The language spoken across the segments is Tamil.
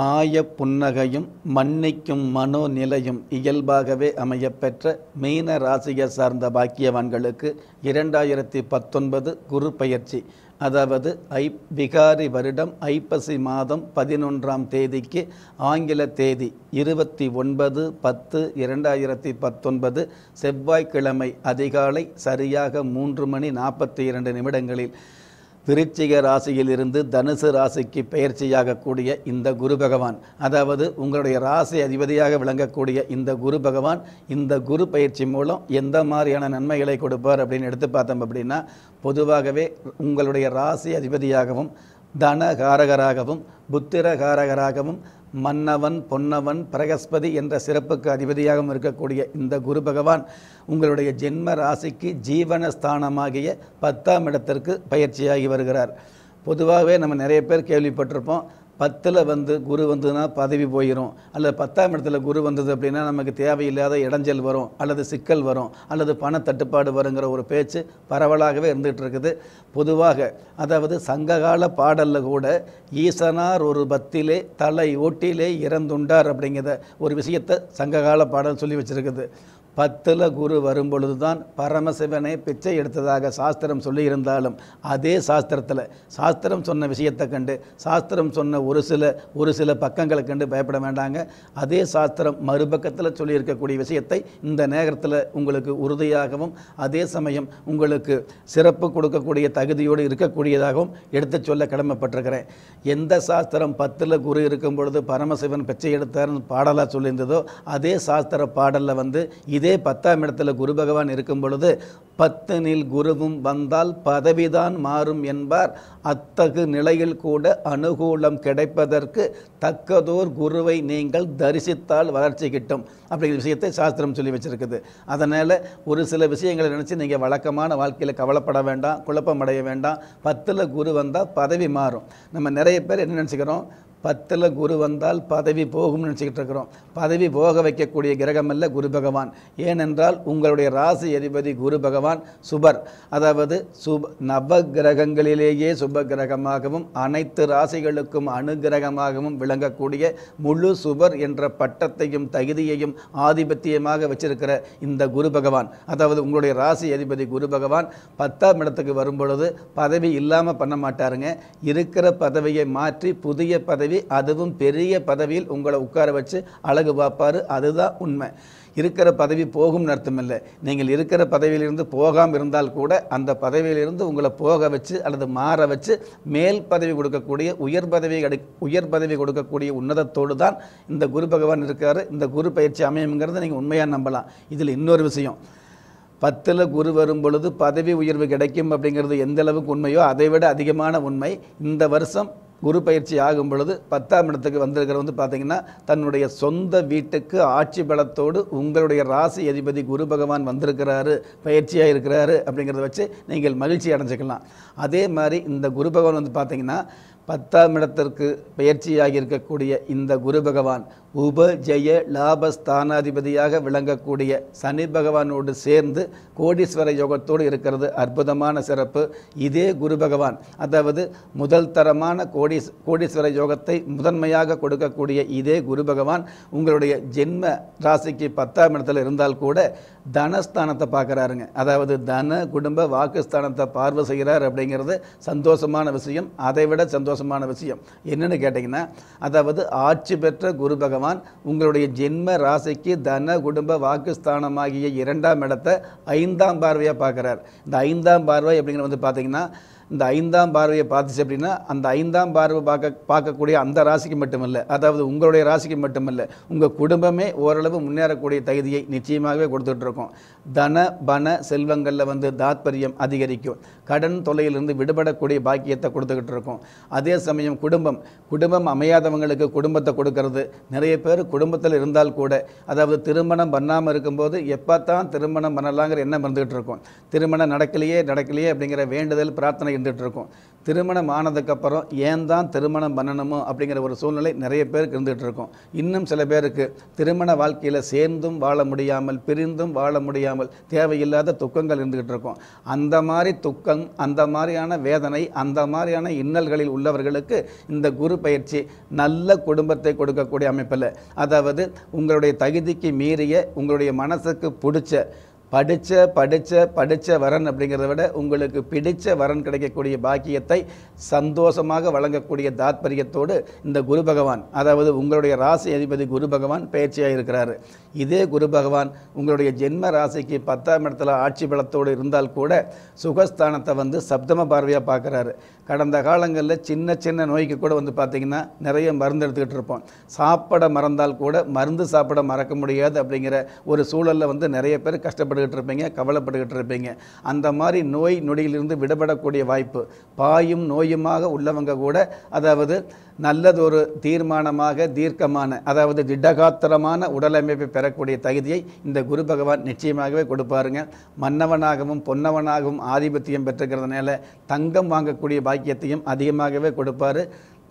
மாய புன்னகையும் மன்னிக்கும் மனோநிலையும் இயல்பாகவே அமையப்பெற்ற மீன ராசியை சார்ந்த பாக்கியவான்களுக்கு இரண்டாயிரத்தி பத்தொன்பது குரு பயிற்சி அதாவது ஐ விகாரி வருடம் ஐப்பசி மாதம் பதினொன்றாம் தேதிக்கு ஆங்கில தேதி இருபத்தி ஒன்பது பத்து இரண்டாயிரத்தி பத்தொன்பது செவ்வாய்க்கிழமை அதிகாலை சரியாக மூன்று மணி நாற்பத்தி இரண்டு நிமிடங்களில் ராசியில் ராசியிலிருந்து தனுசு ராசிக்கு கூடிய இந்த குரு பகவான் அதாவது உங்களுடைய ராசி அதிபதியாக விளங்கக்கூடிய இந்த குரு பகவான் இந்த குரு பயிற்சி மூலம் எந்த மாதிரியான நன்மைகளை கொடுப்பார் அப்படின்னு எடுத்து பார்த்தோம் அப்படின்னா பொதுவாகவே உங்களுடைய ராசி அதிபதியாகவும் தனகாரகராகவும் புத்திரகாரகராகவும் மன்னவன் பொன்னவன் பிரகஸ்பதி என்ற சிறப்புக்கு அதிபதியாகவும் இருக்கக்கூடிய இந்த குரு பகவான் உங்களுடைய ஜென்ம ராசிக்கு ஜீவனஸ்தானமாகிய பத்தாம் இடத்திற்கு பயிற்சியாகி வருகிறார் பொதுவாகவே நம்ம நிறைய பேர் கேள்விப்பட்டிருப்போம் பத்தில் வந்து குரு வந்ததுன்னா பதவி போயிடும் அல்லது பத்தாம் இடத்துல குரு வந்தது அப்படின்னா நமக்கு தேவையில்லாத இடைஞ்சல் வரும் அல்லது சிக்கல் வரும் அல்லது பண தட்டுப்பாடு வருங்கிற ஒரு பேச்சு பரவலாகவே இருந்துகிட்டு இருக்குது பொதுவாக அதாவது சங்ககால பாடலில் கூட ஈசனார் ஒரு பத்திலே தலை ஓட்டிலே இறந்துண்டார் அப்படிங்கிற ஒரு விஷயத்தை சங்ககால பாடல் சொல்லி வச்சுருக்குது பத்தில் குரு வரும்பொழுது தான் பரமசிவனை பிச்சை எடுத்ததாக சாஸ்திரம் சொல்லியிருந்தாலும் அதே சாஸ்திரத்தில் சாஸ்திரம் சொன்ன விஷயத்தை கண்டு சாஸ்திரம் சொன்ன ஒரு சில ஒரு சில பக்கங்களை கண்டு பயப்பட வேண்டாங்க அதே சாஸ்திரம் மறுபக்கத்தில் சொல்லியிருக்கக்கூடிய விஷயத்தை இந்த நேரத்தில் உங்களுக்கு உறுதியாகவும் அதே சமயம் உங்களுக்கு சிறப்பு கொடுக்கக்கூடிய தகுதியோடு இருக்கக்கூடியதாகவும் எடுத்து சொல்ல கடமைப்பட்டிருக்கிறேன் எந்த சாஸ்திரம் பத்தில் குரு இருக்கும் பொழுது பரமசிவன் பிச்சை எடுத்தார்னு பாடலாக சொல்லியிருந்ததோ அதே சாஸ்திர பாடலில் வந்து இதே இதே பத்தாம் இடத்துல குரு பகவான் இருக்கும் பொழுது பத்தனில் குருவும் வந்தால் பதவிதான் மாறும் என்பார் அத்தகு நிலையில் கூட அனுகூலம் கிடைப்பதற்கு தக்கதோர் குருவை நீங்கள் தரிசித்தால் வளர்ச்சி கிட்டும் அப்படிங்கிற விஷயத்தை சாஸ்திரம் சொல்லி வச்சுருக்குது அதனால் ஒரு சில விஷயங்களை நினச்சி நீங்கள் வழக்கமான வாழ்க்கையில் கவலைப்பட வேண்டாம் குழப்பம் அடைய வேண்டாம் பத்தில் குரு வந்தால் பதவி மாறும் நம்ம நிறைய பேர் என்ன நினச்சிக்கிறோம் பத்தில் குரு வந்தால் பதவி போகும்னு நினச்சிக்கிட்டு இருக்கிறோம் பதவி போக வைக்கக்கூடிய கிரகம் அல்ல குரு பகவான் ஏனென்றால் உங்களுடைய ராசி அதிபதி குரு பகவான் சுபர் அதாவது சுப நவ கிரகங்களிலேயே சுப கிரகமாகவும் அனைத்து ராசிகளுக்கும் அணுகிரகமாகவும் விளங்கக்கூடிய முழு சுபர் என்ற பட்டத்தையும் தகுதியையும் ஆதிபத்தியமாக வச்சிருக்கிற இந்த குரு பகவான் அதாவது உங்களுடைய ராசி அதிபதி குரு பகவான் பத்தாம் இடத்துக்கு வரும் பொழுது பதவி இல்லாமல் பண்ண மாட்டாருங்க இருக்கிற பதவியை மாற்றி புதிய பதவி பதவி அதுவும் பெரிய பதவியில் உங்களை உட்கார வச்சு அழகு பார்ப்பார் அதுதான் உண்மை இருக்கிற பதவி போகும்னு அர்த்தம் இல்லை நீங்கள் இருக்கிற பதவியிலிருந்து போகாமல் இருந்தால் கூட அந்த பதவியிலிருந்து உங்களை போக வச்சு அல்லது மாற வச்சு மேல் பதவி கொடுக்கக்கூடிய உயர் பதவி உயர் பதவி கொடுக்கக்கூடிய உன்னதத்தோடு தான் இந்த குரு பகவான் இருக்கார் இந்த குரு பயிற்சி அமையுங்கிறத நீங்கள் உண்மையாக நம்பலாம் இதில் இன்னொரு விஷயம் பத்தில் குரு வரும் பொழுது பதவி உயர்வு கிடைக்கும் அப்படிங்கிறது எந்த அளவுக்கு உண்மையோ அதை விட அதிகமான உண்மை இந்த வருஷம் குரு பயிற்சி ஆகும் பொழுது பத்தாம் இடத்துக்கு வந்திருக்கிற வந்து பார்த்திங்கன்னா தன்னுடைய சொந்த வீட்டுக்கு ஆட்சி பலத்தோடு உங்களுடைய ராசி அதிபதி குரு பகவான் வந்திருக்கிறாரு பயிற்சியாக இருக்கிறாரு அப்படிங்கிறத வச்சு நீங்கள் மகிழ்ச்சி அடைஞ்சிக்கலாம் அதே மாதிரி இந்த குரு பகவான் வந்து பார்த்திங்கன்னா பத்தாம் இடத்திற்கு பயிற்சியாக இருக்கக்கூடிய இந்த குரு பகவான் ஜெய லாபஸ்தானாதிபதியாக விளங்கக்கூடிய சனி பகவானோடு சேர்ந்து கோடீஸ்வர யோகத்தோடு இருக்கிறது அற்புதமான சிறப்பு இதே குரு பகவான் அதாவது முதல் தரமான கோடீஸ் கோடீஸ்வர யோகத்தை முதன்மையாக கொடுக்கக்கூடிய இதே குரு பகவான் உங்களுடைய ஜென்ம ராசிக்கு பத்தாம் இடத்துல இருந்தால் கூட தனஸ்தானத்தை பார்க்குறாருங்க அதாவது தன குடும்ப வாக்குஸ்தானத்தை பார்வை செய்கிறார் அப்படிங்கிறது சந்தோஷமான விஷயம் அதை விட சந்தோஷம் சந்தோஷமான விஷயம் என்னென்னு கேட்டிங்கன்னா அதாவது ஆட்சி பெற்ற குரு பகவான் உங்களுடைய ஜென்ம ராசிக்கு தன குடும்ப வாக்குஸ்தானமாகிய இரண்டாம் இடத்தை ஐந்தாம் பார்வையாக பார்க்குறார் இந்த ஐந்தாம் பார்வை அப்படிங்கிற வந்து பார்த்திங்கன்னா இந்த ஐந்தாம் பார்வையை பார்த்துச்சு அப்படின்னா அந்த ஐந்தாம் பார்வை பார்க்க பார்க்கக்கூடிய அந்த ராசிக்கு மட்டுமல்ல அதாவது உங்களுடைய ராசிக்கு மட்டுமல்ல உங்கள் குடும்பமே ஓரளவு முன்னேறக்கூடிய தகுதியை நிச்சயமாகவே கொடுத்துட்ருக்கோம் தன பண செல்வங்களில் வந்து தாத்பரியம் அதிகரிக்கும் கடன் தொலையிலிருந்து விடுபடக்கூடிய பாக்கியத்தை கொடுத்துக்கிட்டு இருக்கோம் அதே சமயம் குடும்பம் குடும்பம் அமையாதவங்களுக்கு குடும்பத்தை கொடுக்கறது நிறைய பேர் குடும்பத்தில் இருந்தால் கூட அதாவது திருமணம் பண்ணாமல் இருக்கும்போது எப்போ தான் திருமணம் பண்ணலாங்கிற எண்ணம் இருந்துகிட்டு இருக்கோம் திருமணம் நடக்கலையே நடக்கலையே அப்படிங்கிற வேண்டுதல் பிரார்த்தனை இருந்துகிட்ருக்கும் திருமணம் ஆனதுக்கப்புறம் ஏன் தான் திருமணம் பண்ணணுமோ அப்படிங்கிற ஒரு சூழ்நிலை நிறைய பேருக்கு இருந்துகிட்டு இருக்கும் இன்னும் சில பேருக்கு திருமண வாழ்க்கையில் சேர்ந்தும் வாழ முடியாமல் பிரிந்தும் வாழ முடியாமல் தேவையில்லாத துக்கங்கள் இருந்துகிட்டு இருக்கும் அந்த மாதிரி துக்கம் அந்த மாதிரியான வேதனை அந்த மாதிரியான இன்னல்களில் உள்ளவர்களுக்கு இந்த குரு பயிற்சி நல்ல குடும்பத்தை கொடுக்கக்கூடிய அமைப்பில் அதாவது உங்களுடைய தகுதிக்கு மீறிய உங்களுடைய மனசுக்கு பிடிச்ச படித்த படித்த படித்த வரன் அப்படிங்கிறத விட உங்களுக்கு பிடித்த வரன் கிடைக்கக்கூடிய பாக்கியத்தை சந்தோஷமாக வழங்கக்கூடிய தாத்பரியத்தோடு இந்த குரு பகவான் அதாவது உங்களுடைய ராசி அதிபதி குரு பகவான் பயிற்சியாக இருக்கிறாரு இதே குரு பகவான் உங்களுடைய ஜென்ம ராசிக்கு பத்தாம் இடத்துல ஆட்சி பலத்தோடு இருந்தால் கூட சுகஸ்தானத்தை வந்து சப்தம பார்வையாக பார்க்குறாரு கடந்த காலங்களில் சின்ன சின்ன நோய்க்கு கூட வந்து பார்த்திங்கன்னா நிறைய மருந்து எடுத்துக்கிட்டு இருப்போம் சாப்பிட மறந்தால் கூட மருந்து சாப்பிட மறக்க முடியாது அப்படிங்கிற ஒரு சூழலில் வந்து நிறைய பேர் கஷ்டப்பட்டுக்கிட்டு இருப்பீங்க கவலைப்பட்டுக்கிட்டு இருப்பீங்க அந்த மாதிரி நோய் நொடியிலிருந்து விடுபடக்கூடிய வாய்ப்பு பாயும் நோயுமாக உள்ளவங்க கூட அதாவது நல்லதொரு தீர்மானமாக தீர்க்கமான அதாவது திடகாத்திரமான உடலமைப்பை பெறக்கூடிய தகுதியை இந்த குரு பகவான் நிச்சயமாகவே கொடுப்பாருங்க மன்னவனாகவும் பொன்னவனாகவும் ஆதிபத்தியம் பெற்றுக்கிறதுனால தங்கம் வாங்கக்கூடிய பாக்கியத்தையும் அதிகமாகவே கொடுப்பார்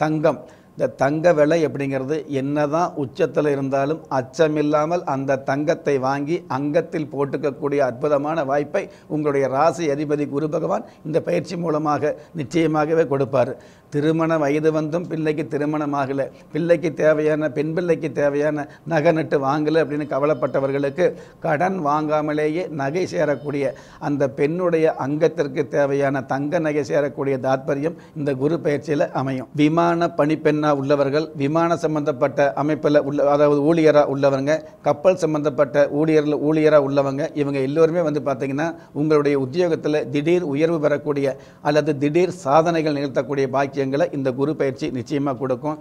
தங்கம் இந்த தங்க விலை அப்படிங்கிறது என்னதான் உச்சத்தில் இருந்தாலும் அச்சமில்லாமல் அந்த தங்கத்தை வாங்கி அங்கத்தில் போட்டுக்கக்கூடிய அற்புதமான வாய்ப்பை உங்களுடைய ராசி அதிபதி குரு பகவான் இந்த பயிற்சி மூலமாக நிச்சயமாகவே கொடுப்பார் திருமண வயது வந்தும் பிள்ளைக்கு திருமணம் ஆகலை பிள்ளைக்கு தேவையான பெண் பிள்ளைக்கு தேவையான நகை நட்டு வாங்கலை அப்படின்னு கவலைப்பட்டவர்களுக்கு கடன் வாங்காமலேயே நகை சேரக்கூடிய அந்த பெண்ணுடைய அங்கத்திற்கு தேவையான தங்க நகை சேரக்கூடிய தாத்பரியம் இந்த குரு பயிற்சியில் அமையும் விமான பணிப்பெண்ணாக உள்ளவர்கள் விமான சம்பந்தப்பட்ட அமைப்பில் உள்ள அதாவது ஊழியராக உள்ளவங்க கப்பல் சம்பந்தப்பட்ட ஊழியரில் ஊழியராக உள்ளவங்க இவங்க எல்லோருமே வந்து பார்த்திங்கன்னா உங்களுடைய உத்தியோகத்தில் திடீர் உயர்வு பெறக்கூடிய அல்லது திடீர் சாதனைகள் நிகழ்த்தக்கூடிய பாக்கியம் பாக்கியங்களை இந்த குரு பயிற்சி நிச்சயமாக கொடுக்கும்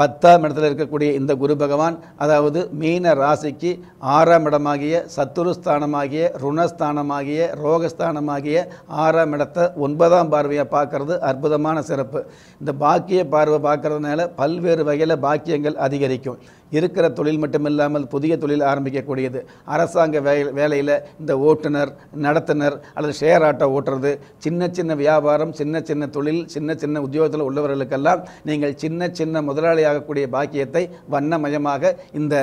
பத்தாம் இடத்துல இருக்கக்கூடிய இந்த குரு பகவான் அதாவது மீன ராசிக்கு ஆறாம் இடமாகிய சத்துருஸ்தானமாகிய ருணஸ்தானமாகிய ரோகஸ்தானமாகிய ஆறாம் இடத்தை ஒன்பதாம் பார்வையை பார்க்கறது அற்புதமான சிறப்பு இந்த பாக்கிய பார்வை பார்க்கறதுனால பல்வேறு வகையில் பாக்கியங்கள் அதிகரிக்கும் இருக்கிற தொழில் மட்டுமில்லாமல் புதிய தொழில் ஆரம்பிக்கக்கூடியது அரசாங்க வே வேலையில் இந்த ஓட்டுநர் நடத்துனர் அல்லது ஷேர் ஆட்டோ ஓட்டுறது சின்ன சின்ன வியாபாரம் சின்ன சின்ன தொழில் சின்ன சின்ன உத்தியோகத்தில் உள்ளவர்களுக்கெல்லாம் நீங்கள் சின்ன சின்ன முதலாளியாகக்கூடிய பாக்கியத்தை வண்ணமயமாக இந்த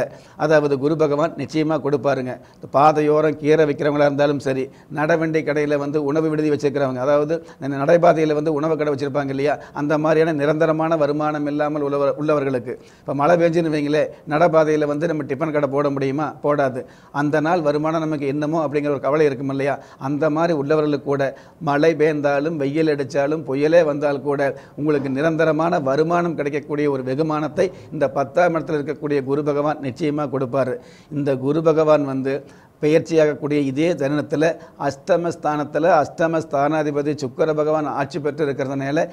அதாவது குரு பகவான் நிச்சயமாக கொடுப்பாருங்க பாதையோரம் கீரை விற்கிறவங்களாக இருந்தாலும் சரி நடவண்டி கடையில் வந்து உணவு விடுதி வச்சுருக்கிறவங்க அதாவது நடைபாதையில் வந்து உணவு கடை வச்சுருப்பாங்க இல்லையா அந்த மாதிரியான நிரந்தரமான வருமானம் இல்லாமல் உள்ளவர் உள்ளவர்களுக்கு இப்போ மழை பெஞ்சுன்னு வைங்களேன் நடைபாதையில் வந்து நம்ம டிஃபன் கடை போட முடியுமா போடாது அந்த நாள் வருமானம் நமக்கு என்னமோ அப்படிங்கிற ஒரு கவலை இருக்கும் இல்லையா அந்த மாதிரி உள்ளவர்களுக்கு கூட மழை பெய்ந்தாலும் வெயில் அடித்தாலும் புயலே வந்தால் கூட உங்களுக்கு நிரந்தரமான வருமானம் கிடைக்கக்கூடிய ஒரு வெகுமானத்தை இந்த பத்தாம் இடத்தில் இருக்கக்கூடிய குரு பகவான் நிச்சயமாக கொடுப்பார் இந்த குரு பகவான் வந்து பெயர்ச்சியாகக்கூடிய இதே தருணத்தில் அஷ்டமஸ்தானத்தில் அஷ்டமஸ்தானாதிபதி சுக்கர பகவான் ஆட்சி பெற்று இருக்கிறதுனால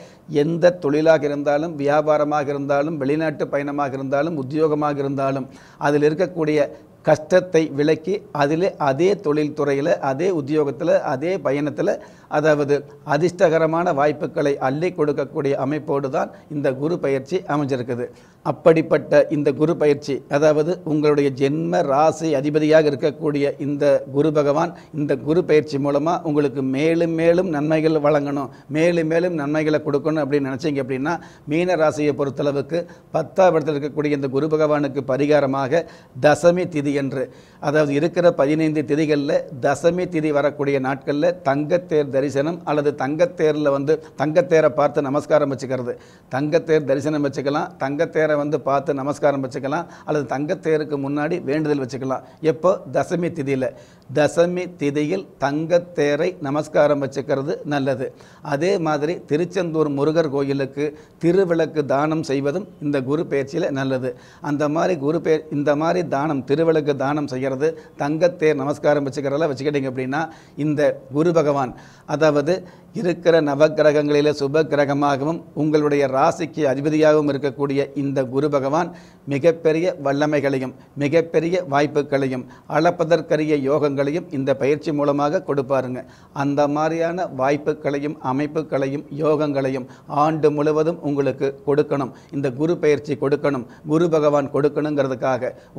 எந்த தொழிலாக இருந்தாலும் வியாபாரமாக இருந்தாலும் வெளிநாட்டு பயணமாக இருந்தாலும் உத்தியோகமாக இருந்தாலும் அதில் இருக்கக்கூடிய கஷ்டத்தை விலக்கி அதில் அதே தொழில்துறையில் அதே உத்தியோகத்தில் அதே பயணத்தில் அதாவது அதிர்ஷ்டகரமான வாய்ப்புகளை அள்ளி கொடுக்கக்கூடிய அமைப்போடு தான் இந்த குரு பயிற்சி அமைஞ்சிருக்குது அப்படிப்பட்ட இந்த குரு பயிற்சி அதாவது உங்களுடைய ஜென்ம ராசி அதிபதியாக இருக்கக்கூடிய இந்த குரு பகவான் இந்த குரு பயிற்சி மூலமாக உங்களுக்கு மேலும் மேலும் நன்மைகள் வழங்கணும் மேலும் மேலும் நன்மைகளை கொடுக்கணும் அப்படின்னு நினச்சிங்க அப்படின்னா மீன ராசியை பொறுத்தளவுக்கு பத்தாம் இடத்தில் இருக்கக்கூடிய இந்த குரு பகவானுக்கு பரிகாரமாக தசமி திதி என்று அதாவது இருக்கிற பதினைந்து திதிகளில் தசமி திதி வரக்கூடிய நாட்களில் தங்கத்தேர் தரிசனம் அல்லது தங்கத்தேரில் வந்து தங்கத்தேரை பார்த்து நமஸ்காரம் வச்சுக்கிறது தங்கத்தேர் தரிசனம் வச்சுக்கலாம் தங்கத்தேரை வந்து பார்த்து நமஸ்காரம் வச்சுக்கலாம் அல்லது தங்கத்தேருக்கு முன்னாடி வேண்டுதல் வச்சுக்கலாம் எப்போ தசமி திதியில் தசமி திதியில் தங்கத்தேரை நமஸ்காரம் வச்சுக்கிறது நல்லது அதே மாதிரி திருச்செந்தூர் முருகர் கோயிலுக்கு திருவிளக்கு தானம் செய்வதும் இந்த குரு பயிற்சியில் நல்லது அந்த மாதிரி குரு பே இந்த மாதிரி தானம் திருவிளக்கு தானம் செய்கிற வச்சுக்கிறது தங்கத்தேர் நமஸ்காரம் வச்சுக்கிறதெல்லாம் வச்சுக்கிட்டீங்க அப்படின்னா இந்த குரு பகவான் அதாவது இருக்கிற நவக்கிரகங்களில் சுப கிரகமாகவும் உங்களுடைய ராசிக்கு அதிபதியாகவும் இருக்கக்கூடிய இந்த குரு பகவான் மிகப்பெரிய வல்லமைகளையும் மிகப்பெரிய வாய்ப்புகளையும் அளப்பதற்கரிய யோகங்களையும் இந்த பயிற்சி மூலமாக கொடுப்பாருங்க அந்த மாதிரியான வாய்ப்புகளையும் அமைப்புகளையும் யோகங்களையும் ஆண்டு முழுவதும் உங்களுக்கு கொடுக்கணும் இந்த குரு பயிற்சி கொடுக்கணும் குரு பகவான் கொடுக்கணுங்கிறதுக்காக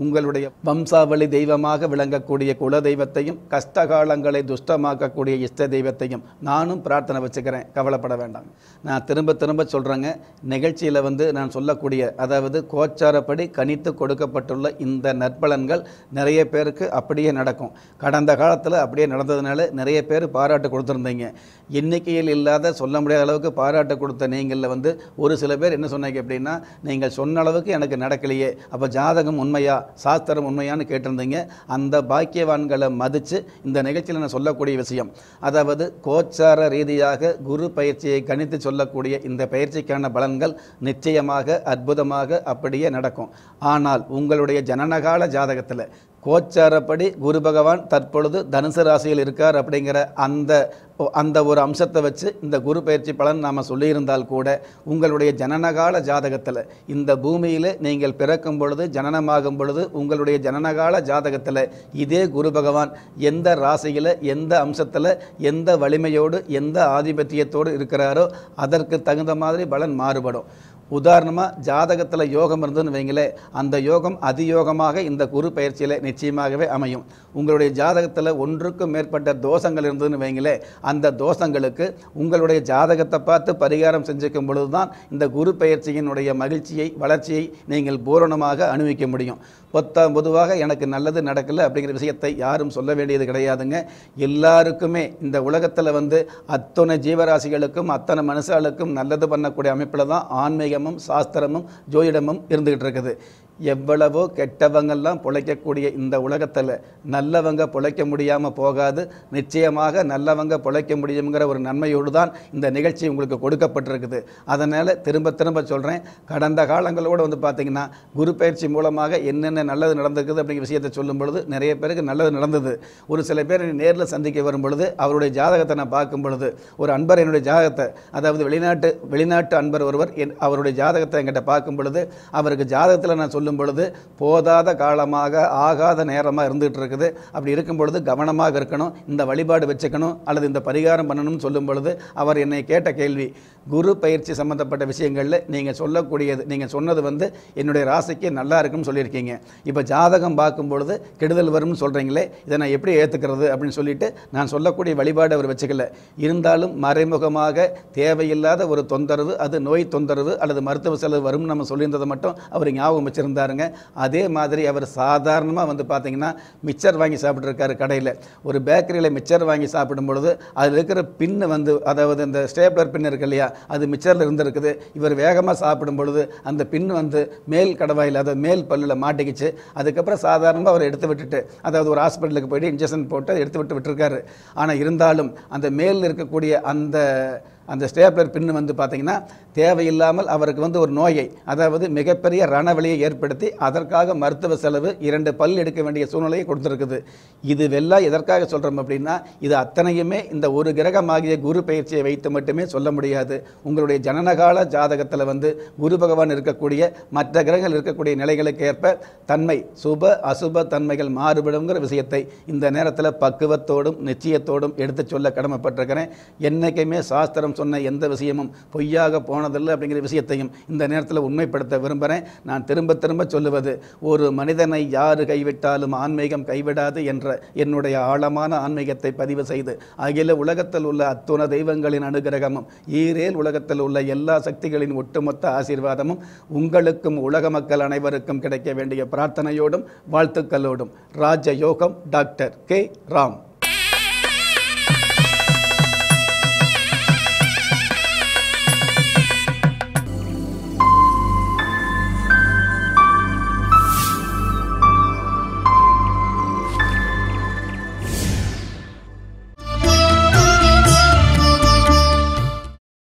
உங்களுடைய வம்சாவளி தெய்வமாக விளங்கக்கூடிய குல தெய்வத்தையும் கஷ்டகாலங்களை துஷ்டமாக்கக்கூடிய இஷ்ட தெய்வத்தையும் நானும் பிரார்த்தனை பிரார்த்தனை வச்சுக்கிறேன் கவலைப்பட வேண்டாம் நான் திரும்ப திரும்ப சொல்கிறேங்க நிகழ்ச்சியில் வந்து நான் சொல்லக்கூடிய அதாவது கோச்சாரப்படி கணித்து கொடுக்கப்பட்டுள்ள இந்த நற்பலன்கள் நிறைய பேருக்கு அப்படியே நடக்கும் கடந்த காலத்தில் அப்படியே நடந்ததுனால நிறைய பேர் பாராட்டு கொடுத்துருந்தீங்க எண்ணிக்கையில் இல்லாத சொல்ல முடியாத அளவுக்கு பாராட்டு கொடுத்த நீங்களில் வந்து ஒரு சில பேர் என்ன சொன்னீங்க அப்படின்னா நீங்கள் சொன்ன அளவுக்கு எனக்கு நடக்கலையே அப்போ ஜாதகம் உண்மையா சாஸ்திரம் உண்மையான்னு கேட்டிருந்தீங்க அந்த பாக்கியவான்களை மதித்து இந்த நிகழ்ச்சியில் நான் சொல்லக்கூடிய விஷயம் அதாவது கோச்சார ரீதி ரீதியாக குரு பயிற்சியை கணித்து சொல்லக்கூடிய இந்த பயிற்சிக்கான பலன்கள் நிச்சயமாக அற்புதமாக அப்படியே நடக்கும் ஆனால் உங்களுடைய ஜனனகால ஜாதகத்தில் கோச்சாரப்படி குரு பகவான் தற்பொழுது தனுசு ராசியில் இருக்கார் அப்படிங்கிற அந்த அந்த ஒரு அம்சத்தை வச்சு இந்த குரு பயிற்சி பலன் நாம் சொல்லியிருந்தால் கூட உங்களுடைய ஜனனகால ஜாதகத்தில் இந்த பூமியில் நீங்கள் பிறக்கும் பொழுது ஜனனமாகும் பொழுது உங்களுடைய ஜனனகால ஜாதகத்தில் இதே குரு பகவான் எந்த ராசியில் எந்த அம்சத்தில் எந்த வலிமையோடு எந்த ஆதிபத்தியத்தோடு இருக்கிறாரோ அதற்கு தகுந்த மாதிரி பலன் மாறுபடும் உதாரணமாக ஜாதகத்தில் யோகம் இருந்ததுன்னு வைங்களே அந்த யோகம் அதியோகமாக இந்த குரு பயிற்சியில் நிச்சயமாகவே அமையும் உங்களுடைய ஜாதகத்தில் ஒன்றுக்கும் மேற்பட்ட தோஷங்கள் இருந்ததுன்னு வைங்களே அந்த தோஷங்களுக்கு உங்களுடைய ஜாதகத்தை பார்த்து பரிகாரம் செஞ்சுக்கும் பொழுது தான் இந்த குரு பயிற்சியினுடைய மகிழ்ச்சியை வளர்ச்சியை நீங்கள் பூரணமாக அனுபவிக்க முடியும் பொத்த பொதுவாக எனக்கு நல்லது நடக்கலை அப்படிங்கிற விஷயத்தை யாரும் சொல்ல வேண்டியது கிடையாதுங்க எல்லாருக்குமே இந்த உலகத்தில் வந்து அத்தனை ஜீவராசிகளுக்கும் அத்தனை மனுஷாளுக்கும் நல்லது பண்ணக்கூடிய அமைப்பில் தான் ஆன்மீக இலக்கியமும் சாஸ்திரமும் ஜோதிடமும் இருந்துகிட்டு இருக்குது எவ்வளவோ கெட்டவங்கள்லாம் பிழைக்கக்கூடிய இந்த உலகத்தில் நல்லவங்க பிழைக்க முடியாமல் போகாது நிச்சயமாக நல்லவங்க பிழைக்க முடியுங்கிற ஒரு நன்மையோடு தான் இந்த நிகழ்ச்சி உங்களுக்கு கொடுக்கப்பட்டிருக்குது அதனால் திரும்ப திரும்ப சொல்கிறேன் கடந்த காலங்களோடு வந்து பார்த்திங்கன்னா குரு பயிற்சி மூலமாக என்னென்ன நல்லது நடந்திருக்குது அப்படிங்கிற விஷயத்தை சொல்லும் பொழுது நிறைய பேருக்கு நல்லது நடந்தது ஒரு சில பேர் நேரில் சந்திக்க வரும் பொழுது அவருடைய ஜாதகத்தை நான் பார்க்கும் பொழுது ஒரு அன்பர் என்னுடைய ஜாதகத்தை அதாவது வெளிநாட்டு வெளிநாட்டு அன்பர் ஒருவர் என் அவருடைய ஜாதகத்தை என்கிட்ட பார்க்கும் பொழுது அவருக்கு ஜாதகத்தில் நான் சொல்லும் செல்லும் பொழுது போதாத காலமாக ஆகாத நேரமாக இருந்துகிட்டு இருக்குது அப்படி இருக்கும் பொழுது கவனமாக இருக்கணும் இந்த வழிபாடு வச்சுக்கணும் அல்லது இந்த பரிகாரம் பண்ணணும்னு சொல்லும் பொழுது அவர் என்னை கேட்ட கேள்வி குரு பயிற்சி சம்மந்தப்பட்ட விஷயங்களில் நீங்கள் சொல்லக்கூடியது நீங்கள் சொன்னது வந்து என்னுடைய ராசிக்கு நல்லா இருக்கும்னு சொல்லியிருக்கீங்க இப்போ ஜாதகம் பார்க்கும் பொழுது கெடுதல் வரும்னு சொல்கிறீங்களே இதை நான் எப்படி ஏற்றுக்கிறது அப்படின்னு சொல்லிட்டு நான் சொல்லக்கூடிய வழிபாடு அவர் வச்சுக்கல இருந்தாலும் மறைமுகமாக தேவையில்லாத ஒரு தொந்தரவு அது நோய் தொந்தரவு அல்லது மருத்துவ செலவு வரும்னு நம்ம சொல்லியிருந்ததை மட்டும் அவர் ஞாபகம் வச்சிருந்தார் இருந்தாருங்க அதே மாதிரி அவர் சாதாரணமாக வந்து பார்த்தீங்கன்னா மிச்சர் வாங்கி சாப்பிட்ருக்காரு கடையில் ஒரு பேக்கரியில் மிச்சர் வாங்கி சாப்பிடும் பொழுது அதில் இருக்கிற பின்னு வந்து அதாவது இந்த ஸ்டேப்லர் பின் இருக்கு இல்லையா அது மிச்சரில் இருந்திருக்குது இவர் வேகமாக சாப்பிடும் பொழுது அந்த பின் வந்து மேல் கடவாயில் அதாவது மேல் பல்லில் மாட்டிக்கிச்சு அதுக்கப்புறம் சாதாரணமாக அவர் எடுத்து விட்டுட்டு அதாவது ஒரு ஹாஸ்பிட்டலுக்கு போயிட்டு இன்ஜெக்ஷன் போட்டு எடுத்து விட்டு விட்டுருக்காரு ஆனால் இருந்தாலும் அந்த மேலில் இருக்கக்கூடிய அந்த அந்த ஸ்டேப்லர் பின்னு வந்து பார்த்திங்கன்னா தேவையில்லாமல் அவருக்கு வந்து ஒரு நோயை அதாவது மிகப்பெரிய ரணவழியை ஏற்படுத்தி அதற்காக மருத்துவ செலவு இரண்டு பல் எடுக்க வேண்டிய சூழ்நிலையை கொடுத்துருக்குது இதுவெல்லாம் எதற்காக சொல்கிறோம் அப்படின்னா இது அத்தனையுமே இந்த ஒரு கிரகமாகிய குரு பயிற்சியை வைத்து மட்டுமே சொல்ல முடியாது உங்களுடைய ஜனனகால ஜாதகத்தில் வந்து குரு பகவான் இருக்கக்கூடிய மற்ற கிரகங்கள் இருக்கக்கூடிய நிலைகளுக்கு ஏற்ப தன்மை சுப அசுப தன்மைகள் மாறுபடுங்கிற விஷயத்தை இந்த நேரத்தில் பக்குவத்தோடும் நிச்சயத்தோடும் எடுத்து சொல்ல கடமைப்பட்டிருக்கிறேன் என்றைக்குமே சாஸ்திரம் வசனம் சொன்ன எந்த விஷயமும் பொய்யாக போனதில்லை அப்படிங்கிற விஷயத்தையும் இந்த நேரத்தில் உண்மைப்படுத்த விரும்புகிறேன் நான் திரும்ப திரும்ப சொல்லுவது ஒரு மனிதனை யார் கைவிட்டாலும் ஆன்மீகம் கைவிடாது என்ற என்னுடைய ஆழமான ஆன்மீகத்தை பதிவு செய்து அகில உலகத்தில் உள்ள அத்துண தெய்வங்களின் அனுகிரகமும் ஈரேல் உலகத்தில் உள்ள எல்லா சக்திகளின் ஒட்டுமொத்த ஆசீர்வாதமும் உங்களுக்கும் உலக மக்கள் அனைவருக்கும் கிடைக்க வேண்டிய பிரார்த்தனையோடும் வாழ்த்துக்களோடும் ராஜயோகம் டாக்டர் கே ராம்